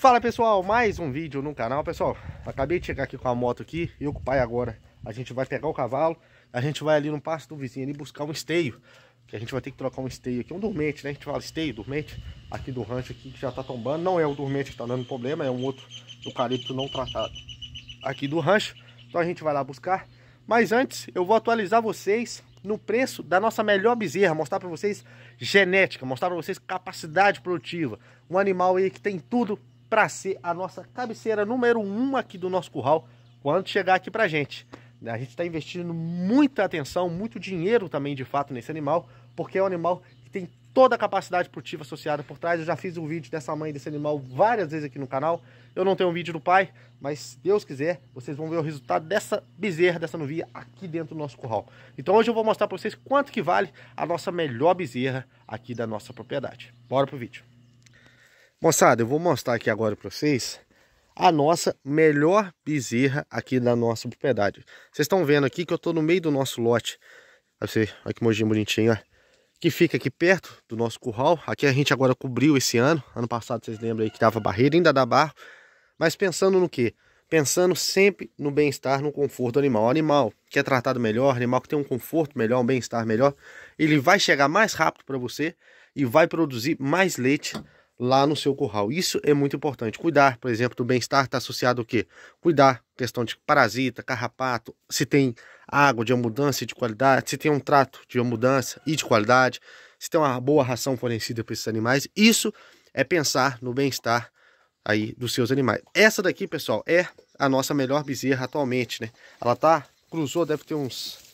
Fala pessoal, mais um vídeo no canal Pessoal, acabei de chegar aqui com a moto aqui Eu com o pai agora, a gente vai pegar o cavalo A gente vai ali no pasto do vizinho ali buscar um esteio Que a gente vai ter que trocar um esteio aqui Um dormente, né? A gente fala esteio, dormente Aqui do rancho aqui que já tá tombando Não é o dormente que tá dando problema É um outro eucalipto não tratado Aqui do rancho Então a gente vai lá buscar Mas antes, eu vou atualizar vocês no preço da nossa melhor bezerra, mostrar para vocês genética, mostrar para vocês capacidade produtiva. Um animal aí que tem tudo para ser a nossa cabeceira número um aqui do nosso curral quando chegar aqui para gente. A gente está investindo muita atenção, muito dinheiro também de fato nesse animal, porque é um animal que tem toda a capacidade produtiva associada por trás. Eu já fiz um vídeo dessa mãe desse animal várias vezes aqui no canal. Eu não tenho um vídeo do pai, mas Deus quiser, vocês vão ver o resultado dessa bezerra, dessa novia aqui dentro do nosso curral. Então hoje eu vou mostrar para vocês quanto que vale a nossa melhor bezerra aqui da nossa propriedade. Bora pro vídeo. Moçada, eu vou mostrar aqui agora para vocês a nossa melhor bezerra aqui da nossa propriedade. Vocês estão vendo aqui que eu estou no meio do nosso lote. Você, olha que mojinho bonitinho, ó. Que fica aqui perto do nosso curral. Aqui a gente agora cobriu esse ano. Ano passado vocês lembram aí que dava barreira, ainda dá barro. Mas pensando no quê? Pensando sempre no bem-estar, no conforto do animal. O animal que é tratado melhor, animal que tem um conforto melhor, um bem-estar melhor, ele vai chegar mais rápido para você e vai produzir mais leite lá no seu curral. Isso é muito importante. Cuidar, por exemplo, do bem-estar está associado ao quê? Cuidar, questão de parasita, carrapato, se tem água de mudança e de qualidade, se tem um trato de mudança e de qualidade, se tem uma boa ração fornecida para esses animais. Isso é pensar no bem-estar aí dos seus animais. Essa daqui, pessoal, é a nossa melhor bezerra atualmente, né? Ela tá cruzou, deve ter uns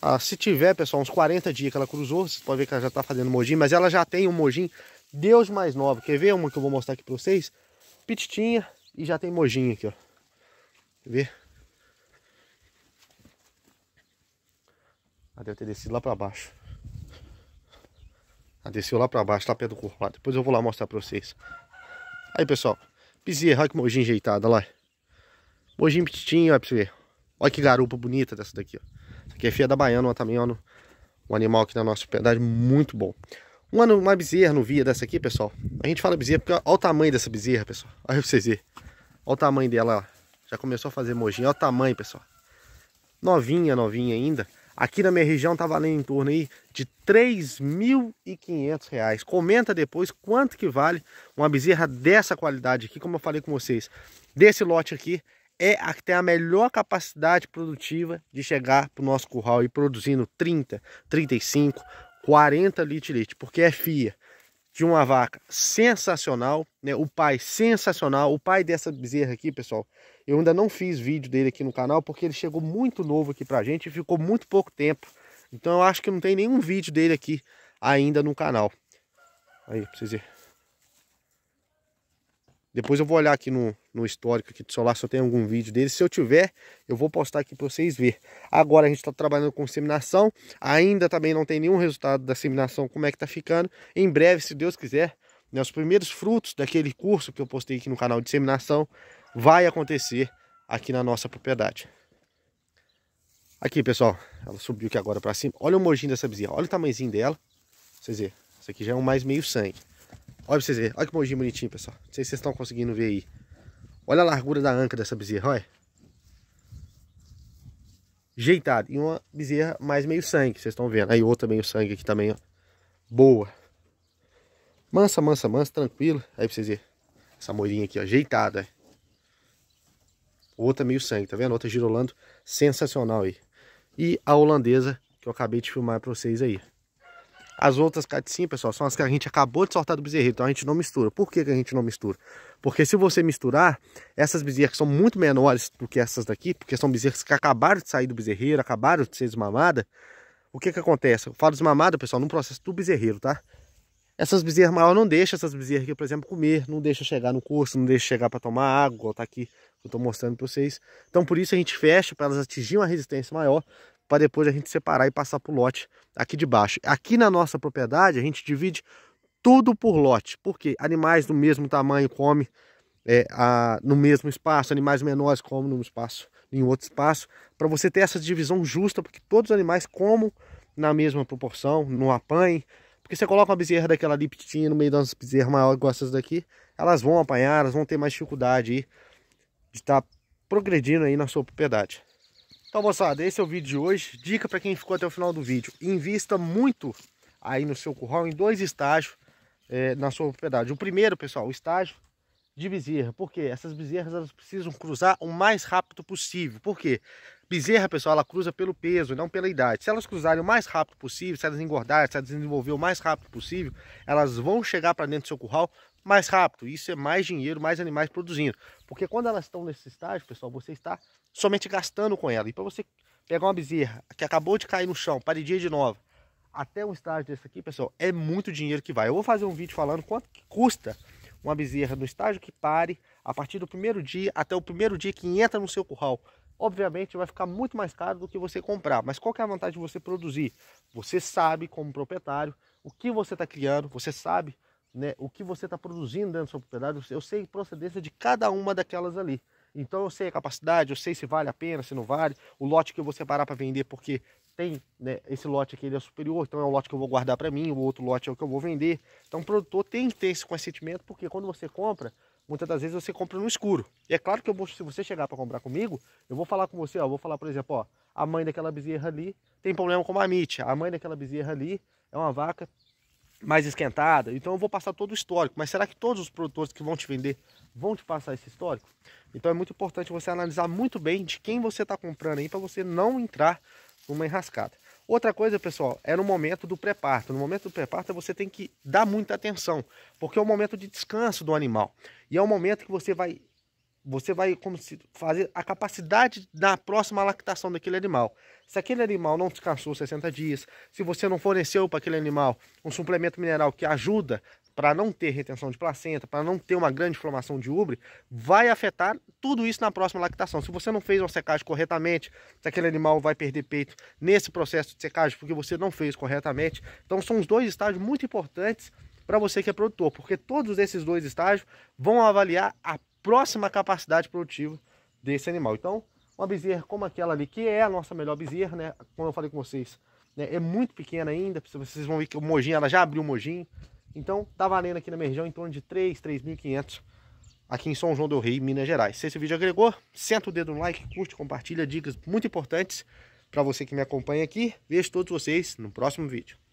ah, se tiver, pessoal, uns 40 dias que ela cruzou, Você pode ver que ela já tá fazendo mojim, mas ela já tem um mojim Deus mais nova. Quer ver uma que eu vou mostrar aqui para vocês? Pititinha e já tem mojinha aqui, ó. Quer ver? Ah, deve ter descido lá para baixo. Ah, desceu lá para baixo, lá tá perto do curvado. Depois eu vou lá mostrar para vocês. Aí, pessoal. Bezerra, olha que mojinha ajeitada lá. Mojinha pititinha, olha pra você ver. Olha que garupa bonita dessa daqui, ó. Essa aqui é filha da baiana, ó, também, ó. No, um animal aqui na nossa propriedade muito bom. Uma, uma bezerra no via dessa aqui, pessoal. A gente fala bezerra porque olha o tamanho dessa bezerra, pessoal. Olha pra vocês verem. Olha o tamanho dela, ó. Já começou a fazer mojinha. Olha o tamanho, pessoal. Novinha, novinha ainda. Aqui na minha região tá valendo em torno aí de R$ reais. Comenta depois quanto que vale uma bezerra dessa qualidade aqui, como eu falei com vocês. Desse lote aqui é a que tem a melhor capacidade produtiva de chegar pro nosso curral e produzindo 30, 35, 40 litros de leite, porque é fia de uma vaca sensacional, né? O pai sensacional, o pai dessa bezerra aqui, pessoal. Eu ainda não fiz vídeo dele aqui no canal porque ele chegou muito novo aqui pra gente e ficou muito pouco tempo. Então eu acho que não tem nenhum vídeo dele aqui ainda no canal. Aí, pra vocês verem. Depois eu vou olhar aqui no, no histórico aqui do solar se eu tenho algum vídeo dele. Se eu tiver, eu vou postar aqui para vocês ver. Agora a gente está trabalhando com seminação. Ainda também não tem nenhum resultado da seminação, como é que está ficando. Em breve, se Deus quiser, né, os primeiros frutos daquele curso que eu postei aqui no canal de seminação vai acontecer aqui na nossa propriedade. Aqui, pessoal, ela subiu aqui agora para cima. Olha o mojinho dessa bezerra, olha o tamanhozinho dela. Vocês verem, essa aqui já é um mais meio sangue. Olha pra vocês verem. Olha que mojinho bonitinho, pessoal. Não sei se vocês estão conseguindo ver aí. Olha a largura da anca dessa bezerra, olha. Jeitado. E uma bezerra mais meio sangue, vocês estão vendo. Aí outra meio sangue aqui também, ó. Boa. Mansa, mansa, mansa, tranquilo. Aí pra vocês verem. Essa moirinha aqui, ó, ajeitada. É. Outra meio sangue, tá vendo? Outra girolando. Sensacional aí. E a holandesa que eu acabei de filmar pra vocês aí. As outras catecinhas, pessoal, são as que a gente acabou de soltar do bezerreiro, então a gente não mistura. Por que, que a gente não mistura? Porque se você misturar, essas bezerras são muito menores do que essas daqui, porque são bezerras que acabaram de sair do bezerreiro, acabaram de ser desmamada. O que que acontece? Eu falo desmamada, pessoal, no processo do bezerreiro, tá? Essas bezerras maiores não deixam essas bezerras aqui, por exemplo, comer, não deixa chegar no curso, não deixa chegar para tomar água, igual tá aqui, que eu tô mostrando para vocês. Então por isso a gente fecha para elas atingirem uma resistência maior, para depois a gente separar e passar para o lote aqui de baixo. Aqui na nossa propriedade a gente divide tudo por lote, porque animais do mesmo tamanho comem é, a, no mesmo espaço, animais menores comem num espaço, em outro espaço, para você ter essa divisão justa, porque todos os animais comem na mesma proporção, não apanhem, porque você coloca uma bezerra daquela ali pequenininha no meio das bezerras maiores igual essas daqui, elas vão apanhar, elas vão ter mais dificuldade aí de estar tá progredindo aí na sua propriedade. Então, moçada, esse é o vídeo de hoje. Dica para quem ficou até o final do vídeo. Invista muito aí no seu curral em dois estágios é, na sua propriedade. O primeiro, pessoal, o estágio de bezerra. quê? Essas bezerras elas precisam cruzar o mais rápido possível. Por quê? Bezerra, pessoal, ela cruza pelo peso, não pela idade. Se elas cruzarem o mais rápido possível, se elas engordarem, se elas desenvolverem o mais rápido possível, elas vão chegar para dentro do seu curral mais rápido. Isso é mais dinheiro, mais animais produzindo. Porque quando elas estão nesse estágio, pessoal, você está somente gastando com ela. E para você pegar uma bezerra que acabou de cair no chão, paridinha de nova, até um estágio desse aqui, pessoal, é muito dinheiro que vai. Eu vou fazer um vídeo falando quanto que custa uma bezerra no estágio que pare, a partir do primeiro dia até o primeiro dia que entra no seu curral. Obviamente vai ficar muito mais caro do que você comprar, mas qual que é a vantagem de você produzir? Você sabe como proprietário o que você está criando, você sabe né, o que você está produzindo dentro da sua propriedade, eu sei procedência de cada uma daquelas ali. Então eu sei a capacidade, eu sei se vale a pena, se não vale, o lote que eu vou separar para vender, porque tem né, esse lote aqui ele é superior, então é um lote que eu vou guardar para mim, o outro lote é o que eu vou vender. Então o produtor tem que ter esse consentimento, porque quando você compra, muitas das vezes você compra no escuro. E é claro que vou, se você chegar para comprar comigo, eu vou falar com você, ó, vou falar, por exemplo, ó, a mãe daquela bezerra ali tem problema com a mamite, a mãe daquela bezerra ali é uma vaca mais esquentada. Então eu vou passar todo o histórico. Mas será que todos os produtores que vão te vender vão te passar esse histórico? Então é muito importante você analisar muito bem de quem você está comprando aí para você não entrar numa enrascada. Outra coisa, pessoal, é no momento do pré-parto. No momento do pré-parto você tem que dar muita atenção, porque é o momento de descanso do animal. E é o momento que você vai você vai como se fazer a capacidade da próxima lactação daquele animal. Se aquele animal não descansou 60 dias, se você não forneceu para aquele animal um suplemento mineral que ajuda para não ter retenção de placenta, para não ter uma grande inflamação de ubre, vai afetar tudo isso na próxima lactação. Se você não fez uma secagem corretamente, se aquele animal vai perder peito nesse processo de secagem porque você não fez corretamente. Então são os dois estágios muito importantes para você que é produtor, porque todos esses dois estágios vão avaliar a próxima capacidade produtiva desse animal. Então, uma bezerra como aquela ali, que é a nossa melhor bezerra, né? Como eu falei com vocês, né? é muito pequena ainda, vocês vão ver que o mojinho, ela já abriu o mojinho. Então, tá valendo aqui na minha região em torno de 3, 3.500 aqui em São João do Rei, Minas Gerais. Se esse vídeo agregou, senta o dedo no like, curte, compartilha, dicas muito importantes para você que me acompanha aqui. Vejo todos vocês no próximo vídeo.